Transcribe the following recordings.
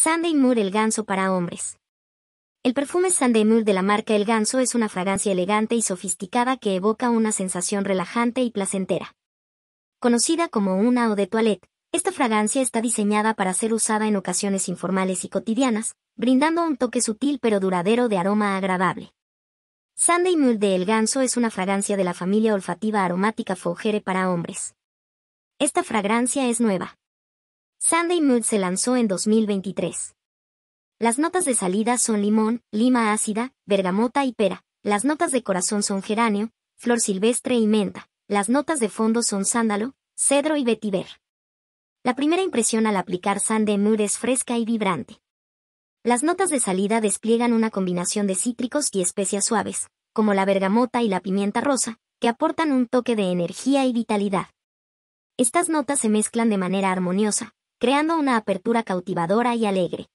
Sandy El Ganso para hombres. El perfume Sandy de la marca El Ganso es una fragancia elegante y sofisticada que evoca una sensación relajante y placentera. Conocida como una o de toilette, esta fragancia está diseñada para ser usada en ocasiones informales y cotidianas, brindando un toque sutil pero duradero de aroma agradable. Sandy Mule de El Ganso es una fragancia de la familia olfativa aromática Fougere para hombres. Esta fragancia es nueva. Sandy Mood se lanzó en 2023. Las notas de salida son limón, lima ácida, bergamota y pera. Las notas de corazón son geranio, flor silvestre y menta. Las notas de fondo son sándalo, cedro y vetiver. La primera impresión al aplicar Sandy Mood es fresca y vibrante. Las notas de salida despliegan una combinación de cítricos y especias suaves, como la bergamota y la pimienta rosa, que aportan un toque de energía y vitalidad. Estas notas se mezclan de manera armoniosa, creando una apertura cautivadora y alegre.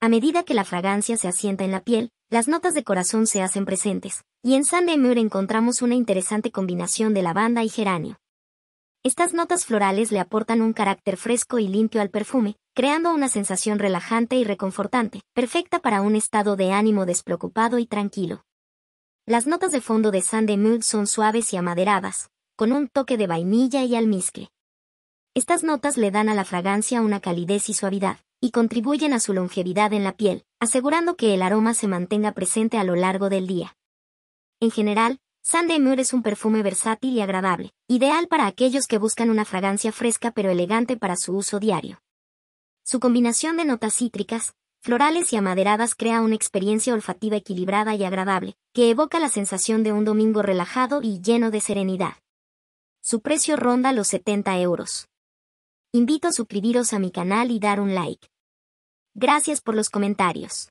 A medida que la fragancia se asienta en la piel, las notas de corazón se hacen presentes, y en Sandemur encontramos una interesante combinación de lavanda y geranio. Estas notas florales le aportan un carácter fresco y limpio al perfume, creando una sensación relajante y reconfortante, perfecta para un estado de ánimo despreocupado y tranquilo. Las notas de fondo de Sandemur son suaves y amaderadas, con un toque de vainilla y almizcle. Estas notas le dan a la fragancia una calidez y suavidad, y contribuyen a su longevidad en la piel, asegurando que el aroma se mantenga presente a lo largo del día. En general, Sandemur es un perfume versátil y agradable, ideal para aquellos que buscan una fragancia fresca pero elegante para su uso diario. Su combinación de notas cítricas, florales y amaderadas crea una experiencia olfativa equilibrada y agradable, que evoca la sensación de un domingo relajado y lleno de serenidad. Su precio ronda los 70 euros. Invito a suscribiros a mi canal y dar un like. Gracias por los comentarios.